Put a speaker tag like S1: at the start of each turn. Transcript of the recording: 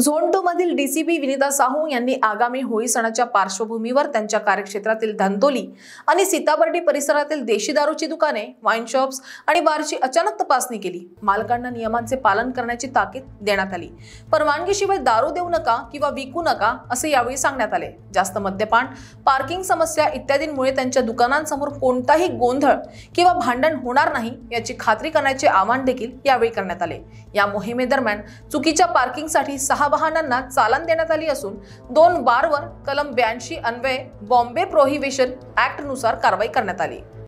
S1: zone two मधील DCP Vinita Sahu यांनी आगामी होळी सणाच्या पार्श्वभूमीवर त्यांच्या कार्यक्षेत्रातील धंतोली आणि सीताबर्डी परिसरातील देशी दारूची दुकाने वाईन शॉप्स आणि बारची अचानक तपासणी केली मालकांना नियमांचे पालन करण्याची ताकीद देण्यात आली परवानगीशिवाय दारू देऊ नका किंवा विकू नका असे यावेळी सांगण्यात आले जास्त मद्यपान पार्किंग समस्या इत्यादींमुळे त्यांच्या दुकानांसमोर कोणताही गोंधळ किंवा भांडण होणार नाही याची खात्री करण्याचे आवाहन देखील यावेळी करण्यात आले या मोहिमेदरम्यान चुकीच्या पार्किंगसाठी सहा वाहनांना चालन देण्यात आली असून दोन बारवर कलम ब्याऐंशी अन्वये बॉम्बे प्रोहिबिशन ऍक्टनुसार कारवाई करण्यात आली